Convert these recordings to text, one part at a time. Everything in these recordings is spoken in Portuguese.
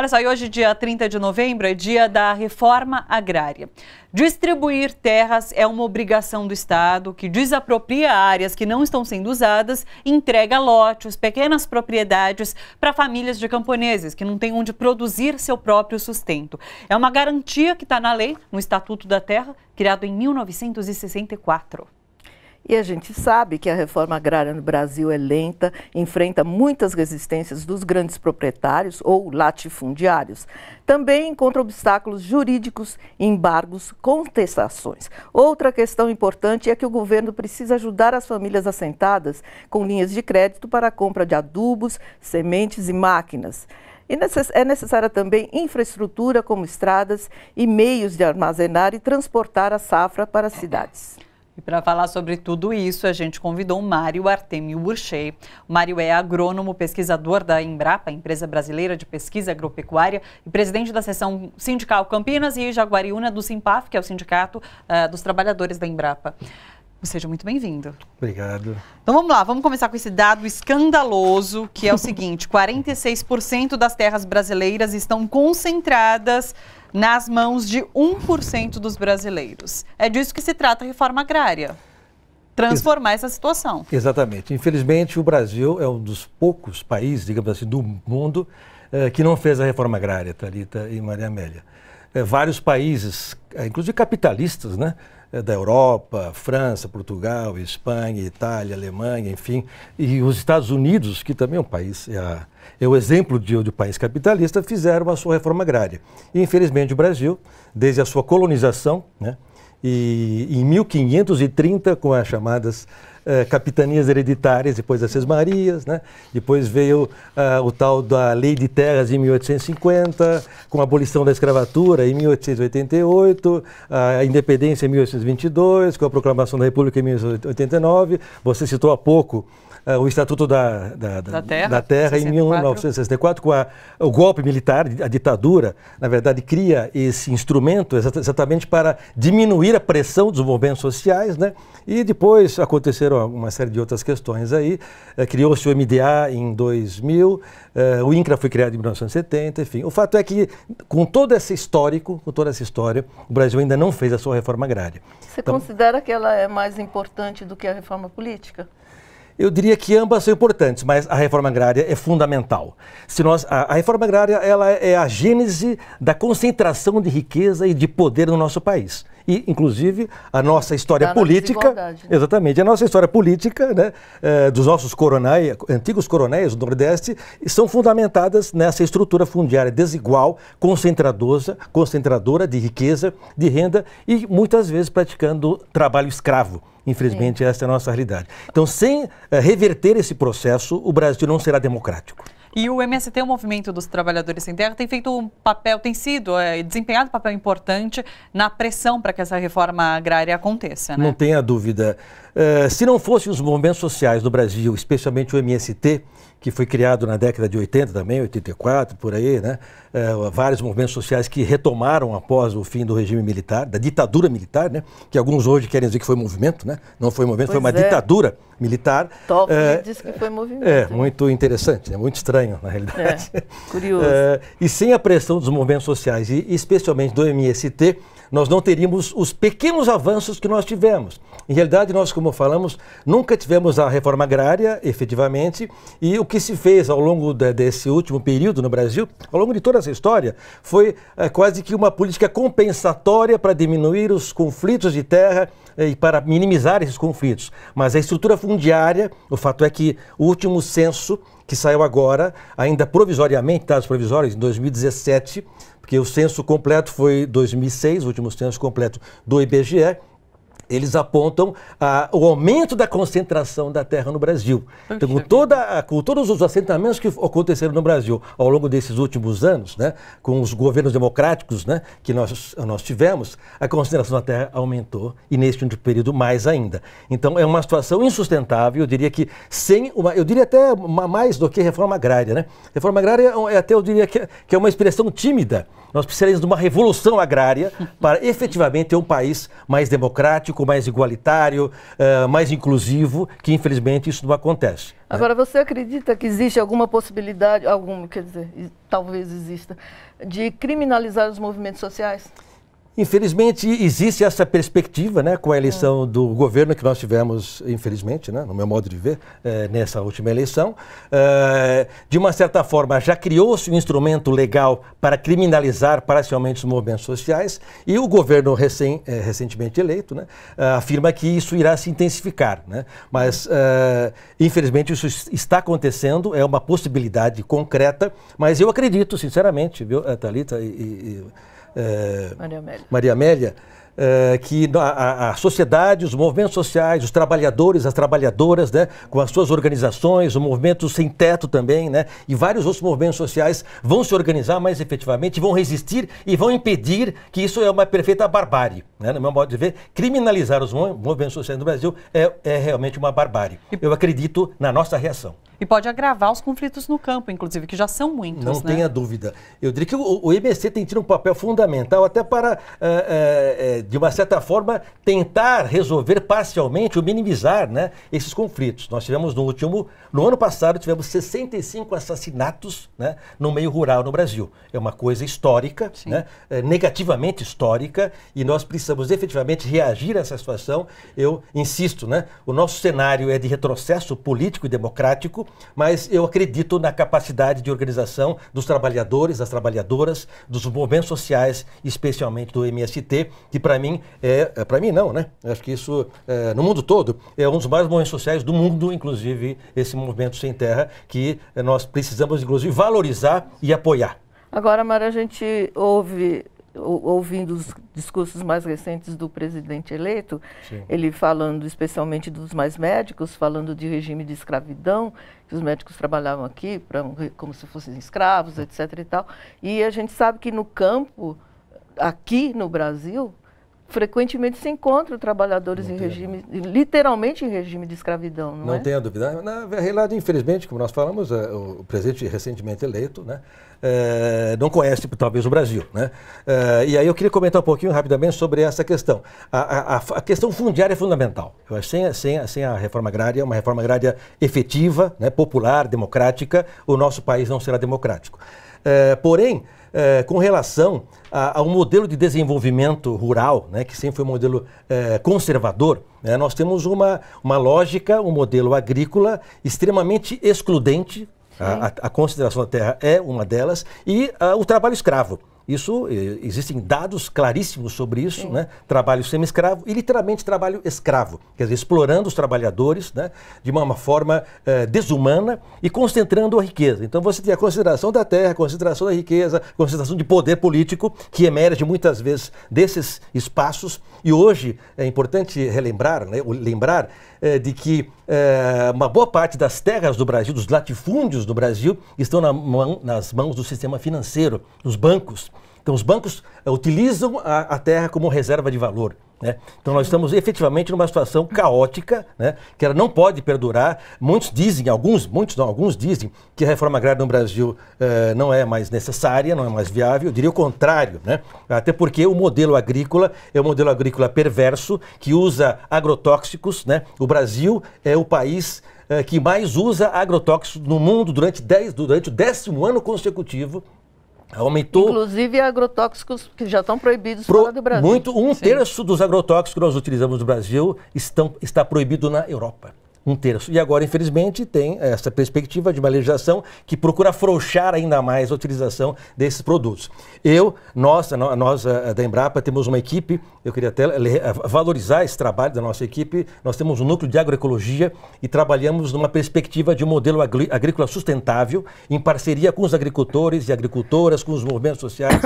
Olha só, e hoje, dia 30 de novembro, é dia da reforma agrária. Distribuir terras é uma obrigação do Estado que desapropria áreas que não estão sendo usadas entrega lotes, pequenas propriedades para famílias de camponeses que não têm onde produzir seu próprio sustento. É uma garantia que está na lei, no Estatuto da Terra, criado em 1964. E a gente sabe que a reforma agrária no Brasil é lenta, enfrenta muitas resistências dos grandes proprietários ou latifundiários. Também encontra obstáculos jurídicos, embargos, contestações. Outra questão importante é que o governo precisa ajudar as famílias assentadas com linhas de crédito para a compra de adubos, sementes e máquinas. E é necessária também infraestrutura como estradas e meios de armazenar e transportar a safra para as cidades. E para falar sobre tudo isso, a gente convidou o Mário Artemio Burchei. O Mário é agrônomo, pesquisador da Embrapa, empresa brasileira de pesquisa agropecuária, e presidente da seção sindical Campinas e Jaguariúna do Simpaf, que é o sindicato uh, dos trabalhadores da Embrapa. Seja muito bem-vindo. Obrigado. Então vamos lá, vamos começar com esse dado escandaloso, que é o seguinte: 46% das terras brasileiras estão concentradas nas mãos de 1% dos brasileiros. É disso que se trata a reforma agrária. Transformar essa situação. Exatamente. Infelizmente, o Brasil é um dos poucos países, digamos assim, do mundo eh, que não fez a reforma agrária, Thalita e Maria Amélia. É, vários países, é, inclusive capitalistas, né? É, da Europa, França, Portugal, Espanha, Itália, Alemanha, enfim, e os Estados Unidos, que também é um país, é, é o exemplo de, de país capitalista, fizeram a sua reforma agrária. E, infelizmente, o Brasil, desde a sua colonização, né, e em 1530, com as chamadas eh, capitanias hereditárias, depois das Sesmarias, né? depois veio uh, o tal da Lei de Terras em 1850, com a abolição da escravatura em 1888, a independência em 1822, com a proclamação da República em 1889. Você citou há pouco uh, o Estatuto da, da, da, da Terra, da terra em 1964, com a, o golpe militar, a ditadura, na verdade, cria esse instrumento exatamente para diminuir a pressão dos movimentos sociais, né? E depois aconteceram uma série de outras questões aí. Eh, criou-se o MDA em 2000, eh, o INCRA foi criado em 1970, enfim. O fato é que, com todo esse histórico, com toda essa história, o Brasil ainda não fez a sua reforma agrária. Você então, considera que ela é mais importante do que a reforma política? Eu diria que ambas são importantes, mas a reforma agrária é fundamental. Se nós, a, a reforma agrária ela é a gênese da concentração de riqueza e de poder no nosso país e, inclusive, a nossa história da política. Né? Exatamente, a nossa história política, né, eh, dos nossos coronéis, antigos coronéis do Nordeste, são fundamentadas nessa estrutura fundiária desigual, concentradora, concentradora de riqueza, de renda e muitas vezes praticando trabalho escravo. Infelizmente, Sim. essa é a nossa realidade. Então, sem eh, reverter esse processo, o Brasil não será democrático. E o MST, o é Movimento dos Trabalhadores Sem Terra, tem feito um papel, tem sido, é, desempenhado um papel importante na pressão para que essa reforma agrária aconteça. Né? Não tenha dúvida. Eh, se não fossem os movimentos sociais no Brasil, especialmente o MST, que foi criado na década de 80 também, 84, por aí, né? Eh, vários movimentos sociais que retomaram após o fim do regime militar, da ditadura militar, né? Que alguns hoje querem dizer que foi movimento, né? Não foi movimento, pois foi uma é. ditadura militar. Top, uh, eh, disse que foi movimento. É, muito interessante, é muito estranho, na realidade. É, curioso. e sem a pressão dos movimentos sociais, e especialmente do MST, nós não teríamos os pequenos avanços que nós tivemos. Em realidade, nós como falamos, nunca tivemos a reforma agrária, efetivamente, e o que se fez ao longo de, desse último período no Brasil, ao longo de toda essa história, foi é, quase que uma política compensatória para diminuir os conflitos de terra é, e para minimizar esses conflitos. Mas a estrutura fundiária, o fato é que o último censo que saiu agora, ainda provisoriamente, dados provisórios, em 2017, porque o censo completo foi 2006, o último censo completo do IBGE, eles apontam ah, o aumento da concentração da terra no Brasil. Então, com, toda, com todos os assentamentos que aconteceram no Brasil ao longo desses últimos anos, né, com os governos democráticos né, que nós, nós tivemos, a concentração da terra aumentou e neste período mais ainda. Então, é uma situação insustentável, eu diria que sem uma, eu diria até mais do que reforma agrária. Né? Reforma agrária é, é até, eu diria que, é, que é uma expressão tímida. Nós precisaremos de uma revolução agrária para efetivamente ter um país mais democrático, mais igualitário, uh, mais inclusivo, que infelizmente isso não acontece. Né? Agora, né? você acredita que existe alguma possibilidade, alguma, quer dizer, talvez exista, de criminalizar os movimentos sociais? Infelizmente, existe essa perspectiva né, com a eleição é. do governo que nós tivemos, infelizmente, né, no meu modo de ver, é, nessa última eleição. É, de uma certa forma, já criou-se um instrumento legal para criminalizar parcialmente os movimentos sociais e o governo recém, é, recentemente eleito né, afirma que isso irá se intensificar. Né? Mas, infelizmente, isso está acontecendo, é uma possibilidade concreta, mas eu acredito, sinceramente, viu, Thalita e, e eh, Maria Amélia, Maria Amélia é, que a, a, sociedade, os movimentos sociais, os trabalhadores, as trabalhadoras, né, com as suas organizações, o movimento sem teto também, né, e vários outros movimentos sociais vão se organizar mais efetivamente, vão resistir e vão impedir que isso é uma perfeita barbárie. Né, no meu modo de ver, criminalizar os movimentos sociais no Brasil é, é realmente uma barbárie. Eu acredito na nossa reação e pode agravar os conflitos no campo, inclusive, que já são muitos. Não né? tenha dúvida. Eu diria que o, o IBC tem tido um papel fundamental até para, é, é, de uma certa forma, tentar resolver parcialmente ou minimizar né, esses conflitos. Nós tivemos no último, no ano passado, tivemos 65 assassinatos né, no meio rural no Brasil. É uma coisa histórica, né, é negativamente histórica, e nós precisamos efetivamente reagir a essa situação. Eu insisto, né, o nosso cenário é de retrocesso político e democrático mas eu acredito na capacidade de organização dos trabalhadores, das trabalhadoras, dos movimentos sociais, especialmente do MST, que para mim é, é para mim não, né? Eu acho que isso é, no mundo todo é um dos mais movimentos sociais do mundo, inclusive esse movimento sem terra que nós precisamos inclusive valorizar e apoiar. Agora, Mara, a gente ouve ouvindo os discursos mais recentes do presidente eleito, Sim. ele falando especialmente dos mais médicos, falando de regime de escravidão, que os médicos trabalhavam aqui pra, como se fossem escravos, etc. E, tal. e a gente sabe que no campo, aqui no Brasil, frequentemente se encontram trabalhadores não em regime, dúvida. literalmente em regime de escravidão, não, não é? Não tenho dúvida. Na realidade, infelizmente, como nós falamos, é, o presidente recentemente eleito, né, é, não conhece talvez o Brasil, né? É, e aí eu queria comentar um pouquinho rapidamente sobre essa questão. A, a, a questão fundiária é fundamental. Eu acho sem, sem, sem a reforma agrária, uma reforma agrária efetiva, né, popular, democrática, o nosso país não será democrático. É, porém, é, com relação ao modelo de desenvolvimento rural, né, que sempre foi um modelo é, conservador, né, nós temos uma, uma lógica, um modelo agrícola extremamente excludente, a, a, consideração da terra é uma delas, e ah, o trabalho escravo. Isso, existem dados claríssimos sobre isso, Sim. né? Trabalho semi-escravo e literalmente trabalho escravo, quer dizer, explorando os trabalhadores né? de uma, uma forma uh, desumana e concentrando a riqueza. Então você tem a consideração da terra, a consideração da riqueza, a consideração de poder político que emerge muitas vezes desses espaços. E hoje é importante relembrar, né? lembrar é, de que é, uma boa parte das terras do Brasil, dos latifúndios do Brasil, estão na mão, nas mãos do sistema financeiro, dos bancos. Então, os bancos eh, utilizam a, a terra como reserva de valor. Né? Então nós estamos efetivamente numa situação caótica, né? que ela não pode perdurar. Muitos dizem, alguns, muitos não, alguns dizem que a reforma agrária no Brasil eh, não é mais necessária, não é mais viável. Eu diria o contrário, né? até porque o modelo agrícola é um modelo agrícola perverso que usa agrotóxicos. Né? O Brasil é o país eh, que mais usa agrotóxicos no mundo durante, dez, durante o décimo ano consecutivo. Aumentou. Inclusive agrotóxicos que já estão proibidos Pro, fora do Brasil. Muito, um Sim. terço dos agrotóxicos que nós utilizamos no Brasil estão, está proibido na Europa. Um terço. E agora, infelizmente, tem essa perspectiva de uma legislação que procura afrouxar ainda mais a utilização desses produtos. Eu, nós, nós eh, da Embrapa, temos uma equipe, eu queria até eh, valorizar esse trabalho da nossa equipe. Nós temos um núcleo de agroecologia e trabalhamos numa perspectiva de um modelo agrícola sustentável, em parceria com os agricultores e agricultoras, com os movimentos sociais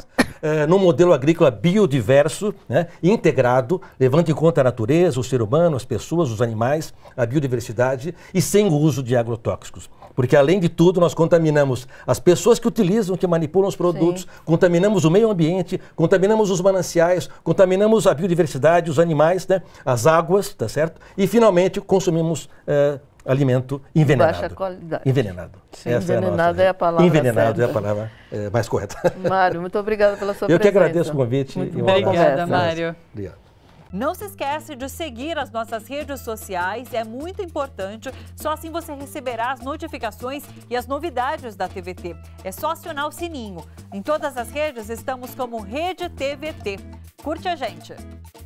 eh, num modelo agrícola biodiverso, né, integrado, levando em conta a natureza, o ser humano, as pessoas, os animais, a biodiversidade e sem o uso de agrotóxicos. Porque, além de tudo, nós contaminamos as pessoas que utilizam, que manipulam os produtos, Sim. contaminamos o meio ambiente, contaminamos os mananciais, contaminamos a biodiversidade, os animais, né, as águas, tá certo? E, finalmente, consumimos eh, alimento envenenado. Baixa qualidade. Envenenado. Sim, é envenenado é, é, a palavra. Envenenado certa. é a palavra é, mais correta. Mário, muito obrigada pela sua Eu presença. Eu que agradeço o convite. Muito e um obrigada, Mário. Obrigado. Não se esquece de seguir as nossas redes sociais, é muito importante. Só assim você receberá as notificações e as novidades da TVT. É só acionar o sininho. Em todas as redes estamos como Rede TVT. Curte a gente!